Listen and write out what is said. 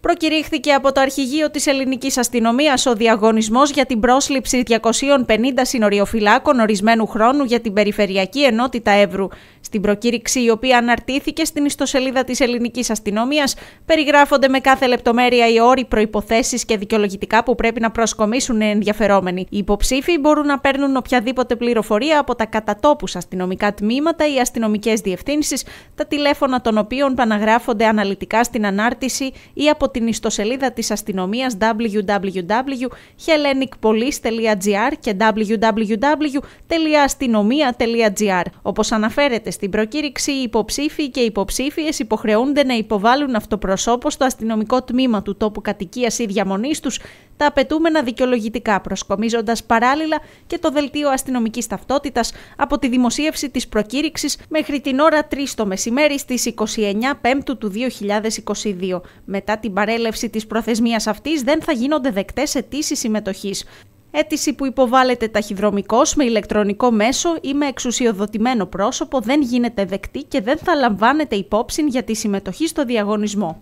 Προκηρύχθηκε από το αρχηγείο της ελληνικής αστυνομίας ο διαγωνισμός για την πρόσληψη 250 συνοριοφυλάκων ορισμένου χρόνου για την Περιφερειακή Ενότητα Εύρου. Στην προκήρυξη η οποία αναρτήθηκε στην ιστοσελίδα της ελληνικής αστυνομίας περιγράφονται με κάθε λεπτομέρεια οι όροι, προϋποθέσεις και δικαιολογητικά που πρέπει να προσκομίσουν ενδιαφερόμενοι. Οι υποψήφοι μπορούν να παίρνουν οποιαδήποτε πληροφορία από τα κατατόπους αστυνομικά τμήματα ή αστυνομικές διευθύνσεις, τα τηλέφωνα των οποίων παναγράφονται αναλυτικά στην ανάρτηση ή από την ιστοσελίδα της αστυνομίας www.hellenicpolice.gr και www.astinomia.gr. Όπως αναφέρεται στην προκήρυξη, οι υποψήφοι και οι υποψήφιες υποχρεούνται να υποβάλουν αυτοπροσώπο στο αστυνομικό τμήμα του τόπου κατοικίας ή διαμονής τους τα απαιτούμενα δικαιολογητικά, προσκομίζοντας παράλληλα και το δελτίο αστυνομικής ταυτότητας από τη δημοσίευση της προκήρυξης μέχρι την ώρα 3 το μεσημέρι στις 29 Πέμπτου του 2022. Μετά την παρέλευση της προθεσμίας αυτής, δεν θα γίνονται δεκτές αιτήσεις συμμετοχής. Αίτηση που υποβάλλεται ταχυδρομικός με ηλεκτρονικό μέσο ή με εξουσιοδοτημένο πρόσωπο δεν γίνεται δεκτή και δεν θα λαμβάνεται υπόψη για τη συμμετοχή στο διαγωνισμό.